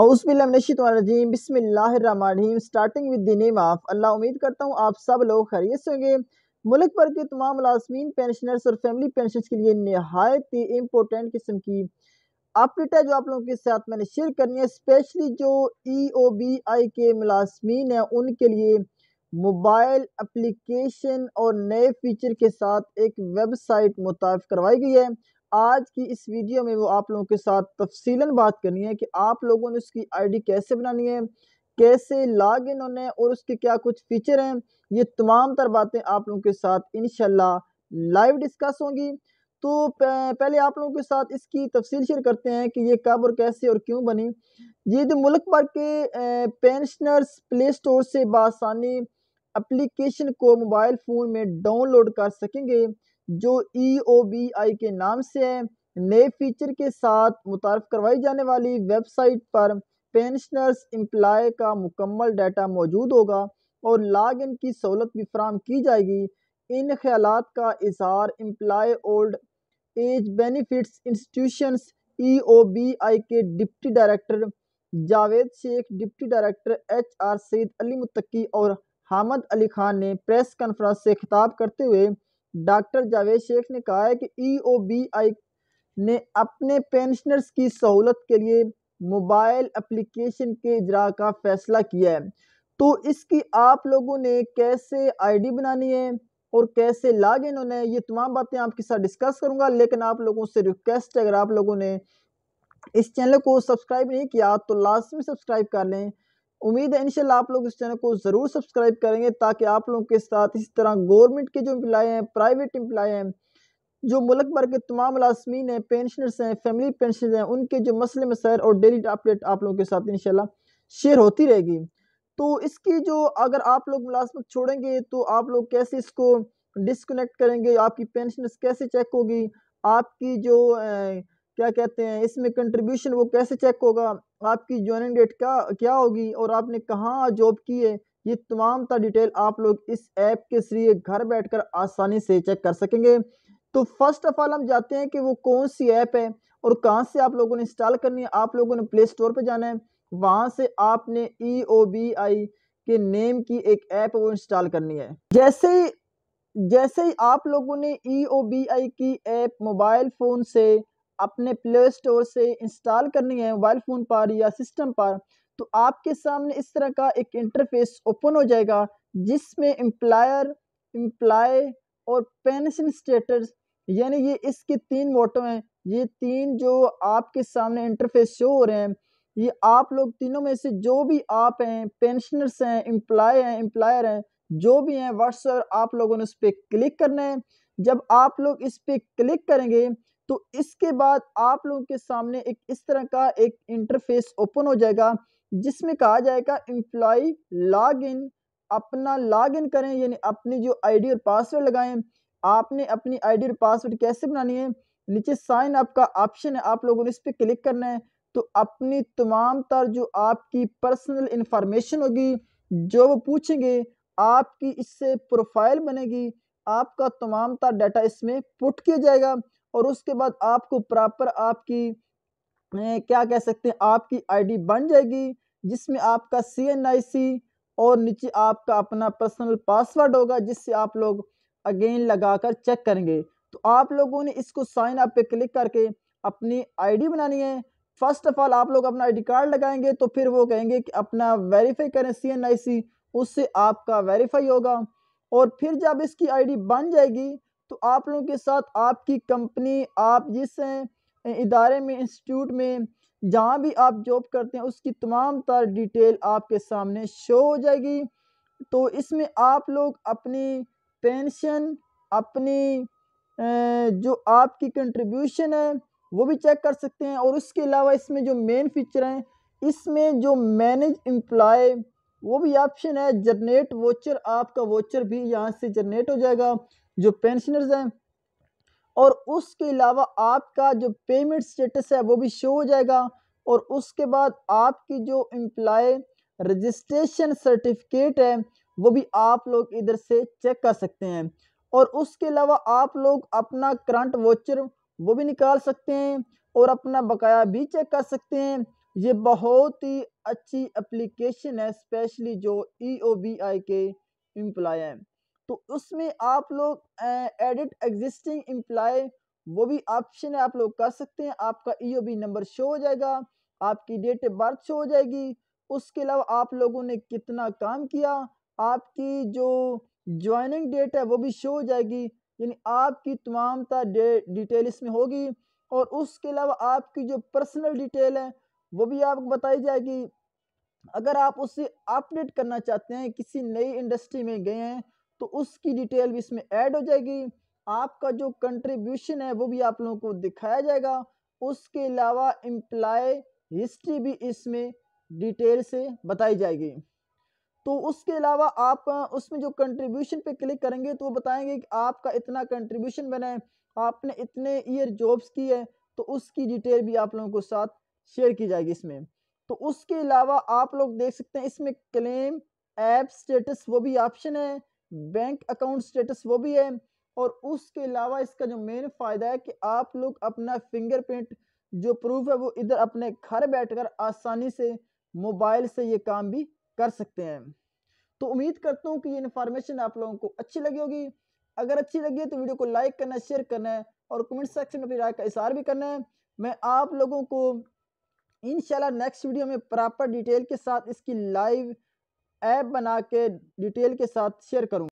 अउसबिल्लाशीतरजीम बिसमीम starting with the name of Allah उम्मीद करता हूँ आप सब लोग खरीद से होंगे मुल्क भर के तमाम लाजमीन पेंशनर्स और फैमिली पेंशन के लिए नहायत ही इम्पोर्टेंट किस्म की अपडेट है जो आप लोगों के साथ मैंने शेयर करनी है स्पेशली जो ई ओ बी आई के मुलाजमीन हैं उनके लिए मोबाइल एप्लीकेशन और नए फीचर के साथ एक वेबसाइट मुताफ़ करवाई गई है आज की इस वीडियो में वो आप लोगों के साथ तफसीला बात करनी है कि आप लोगों ने उसकी आईडी कैसे बनानी है कैसे लॉग इन होने और उसके क्या कुछ फीचर हैं ये तमाम तर बातें आप लोगों के साथ इन लाइव डिस्कस होंगी तो पहले आप लोगों के साथ इसकी तफसील शेयर करते हैं कि ये कब और कैसे और क्यों बनी ये जो मुल्क भर के पेंशनर्स प्ले स्टोर से बासानी एप्लीकेशन को मोबाइल फ़ोन में डाउनलोड कर सकेंगे जो ई ओ बी आई के नाम से है नए फीचर के साथ मुतारफ़ करवाई जाने वाली वेबसाइट पर पेंशनर्स एम्प्लॉय का मुकम्मल डाटा मौजूद होगा और लाग इन की सहूलत भी फ्राहम की जाएगी इन ख्याल का इजहार employ old age benefits institutions E O B I के deputy director Javed Sheikh deputy director H R Saeed Ali Muttaqi और हामद अली खान ने प्रेस कॉन्फ्रेंस से खिताब करते हुए डॉक्टर जावेद शेख ने कहा है कि ई e ने अपने पेंशनर्स की सहूलत के लिए मोबाइल एप्लीकेशन के इजरा का फैसला किया है तो इसकी आप लोगों ने कैसे आईडी बनानी है और कैसे लाग इन होना है ये तमाम बातें आपके साथ डिस्कस करूंगा लेकिन आप लोगों से रिक्वेस्ट है अगर आप लोगों ने इस चैनल को सब्सक्राइब नहीं किया तो लास्ट में सब्सक्राइब कर लें उम्मीद है इनशाला आप लोग इस चैनल को ज़रूर सब्सक्राइब करेंगे ताकि आप लोगों के साथ इसी तरह गवर्नमेंट के जो एम्प्लाई हैं प्राइवेट इम्प्लाय हैं जो मुल्क भर के तमाम लाजमीन हैं पेंशनर्स हैं फैमिली पेंशनर्स हैं उनके जो मसले मसायर और डेली अपडेट आप लोगों के साथ इनशाला शेयर होती रहेगी तो इसकी जो अगर आप लोग मुलाजमत छोड़ेंगे तो आप लोग कैसे इसको डिसकनेक्ट करेंगे आपकी पेंशनर्स कैसे चेक होगी आपकी जो क्या कहते हैं इसमें कंट्रीब्यूशन वो कैसे चेक होगा आपकी ज्वाइनिंग डेट क्या क्या होगी और आपने कहाँ जॉब की है ये तमाम तर डिटेल आप लोग इस ऐप के जरिए घर बैठकर आसानी से चेक कर सकेंगे तो फर्स्ट ऑफ ऑल हम जाते हैं कि वो कौन सी ऐप है और कहाँ से आप लोगों ने इंस्टॉल करनी है आप लोगों ने प्ले स्टोर पर जाना है वहाँ से आपने ई ओ बी आई के नेम की एक ऐप वो इंस्टॉल करनी है जैसे ही जैसे ही आप लोगों ने ई ओ बी आई की ऐप मोबाइल फ़ोन से अपने प्ले स्टोर से इंस्टॉल करनी है मोबाइल फ़ोन पर या सिस्टम पर तो आपके सामने इस तरह का एक इंटरफेस ओपन हो जाएगा जिसमें एम्प्लायर एम्प्लाय और पेंशन स्टेटस यानी ये इसके तीन मोटो हैं ये तीन जो आपके सामने इंटरफेस शो हो रहे हैं ये आप लोग तीनों में से जो भी आप हैं पेंशनर्स हैं एम्प्लाय हैं एम्प्लायर हैं जो भी हैं व्हाट्सएप आप लोगों ने उस पर क्लिक करना है जब आप लोग इस पर क्लिक करेंगे तो इसके बाद आप लोगों के सामने एक इस तरह का एक इंटरफेस ओपन हो जाएगा जिसमें कहा जाएगा एम्प्लॉय लॉग इन अपना लॉग इन करें यानी अपनी जो आई और पासवर्ड लगाएं आपने अपनी आई और पासवर्ड कैसे बनानी है नीचे साइन अप का ऑप्शन है आप लोगों ने इस पर क्लिक करना है तो अपनी तमाम तर जो आपकी पर्सनल इंफॉर्मेशन होगी जो वो पूछेंगे आपकी इससे प्रोफाइल बनेगी आपका तमाम तर डाटा इसमें पुट किया जाएगा और उसके बाद आपको प्रॉपर आपकी क्या कह सकते हैं आपकी आईडी बन जाएगी जिसमें आपका सी और नीचे आपका अपना पर्सनल पासवर्ड होगा जिससे आप लोग अगेन लगाकर चेक करेंगे तो आप लोगों ने इसको साइन अप पे क्लिक करके अपनी आईडी बनानी है फर्स्ट ऑफ ऑल आप लोग अपना आई कार्ड लगाएंगे तो फिर वो कहेंगे कि अपना वेरीफाई करें सी एन आई सी उससे आपका वेरीफाई होगा और फिर जब इसकी आईडी बन जाएगी तो आप लोगों के साथ आपकी कंपनी आप जिस इदारे में इंस्टीट्यूट में जहाँ भी आप जॉब करते हैं उसकी तमाम तर डिटेल आपके सामने शो हो जाएगी तो इसमें आप लोग अपनी पेंशन अपनी जो आपकी कंट्रीब्यूशन है वो भी चेक कर सकते हैं और उसके अलावा इसमें जो मेन फीचर हैं इसमें जो मैनेज एम्प्लॉय वो भी ऑप्शन है जनरेट वोचर आपका वोचर भी यहाँ से जनरेट हो जाएगा जो पेंशनर्स हैं और उसके अलावा आपका जो पेमेंट स्टेटस है वो भी शो हो जाएगा और उसके बाद आपकी जो एम्प्लॉय रजिस्ट्रेशन सर्टिफिकेट है वो भी आप लोग इधर से चेक कर सकते हैं और उसके अलावा आप लोग अपना करंट वॉचर वो भी निकाल सकते हैं और अपना बकाया भी चेक कर सकते हैं ये बहुत ही अच्छी एप्लीकेशन है स्पेशली जो ई ओ बी आई के एम्प्लॉय हैं तो उसमें आप लोग एडिट एग्जिस्टिंग एम्प्लाई वो भी ऑप्शन है आप लोग कर सकते हैं आपका ई नंबर शो हो जाएगा आपकी डेट ऑफ बर्थ शो हो जाएगी उसके अलावा आप लोगों ने कितना काम किया आपकी जो ज्वाइनिंग डेट है वो भी शो हो जाएगी यानी आपकी तमाम डिटेल इसमें होगी और उसके अलावा आपकी जो पर्सनल डिटेल है वो भी आपको बताई जाएगी अगर आप उससे अपडेट करना चाहते हैं किसी नई इंडस्ट्री में गए हैं तो उसकी डिटेल भी इसमें ऐड हो जाएगी आपका जो कंट्रीब्यूशन है वो भी आप लोगों को दिखाया जाएगा उसके अलावा एम्प्लाय हिस्ट्री भी इसमें डिटेल से बताई जाएगी तो उसके अलावा आप उसमें जो कंट्रीब्यूशन पे क्लिक करेंगे तो वो बताएंगे कि आपका इतना कंट्रीब्यूशन बना है आपने इतने ईयर जॉब्स की है तो उसकी डिटेल भी आप लोगों को साथ शेयर की जाएगी इसमें तो उसके अलावा आप लोग देख सकते हैं इसमें क्लेम ऐप स्टेटस वो भी ऑप्शन है बैंक अकाउंट स्टेटस वो भी है और उसके अलावा इसका जो मेन फ़ायदा है कि आप लोग अपना फिंगरप्रिंट जो प्रूफ है वो इधर अपने घर बैठकर आसानी से मोबाइल से ये काम भी कर सकते हैं तो उम्मीद करता हूँ कि ये इन्फॉर्मेशन आप लोगों को अच्छी लगी होगी अगर अच्छी लगी है तो वीडियो को लाइक करना शेयर करना है और कमेंट सेक्शन में अपनी राय का इशार भी करना है मैं आप लोगों को इन नेक्स्ट वीडियो में प्रॉपर डिटेल के साथ इसकी लाइव ऐप बना के डिटेल के साथ शेयर करूँगा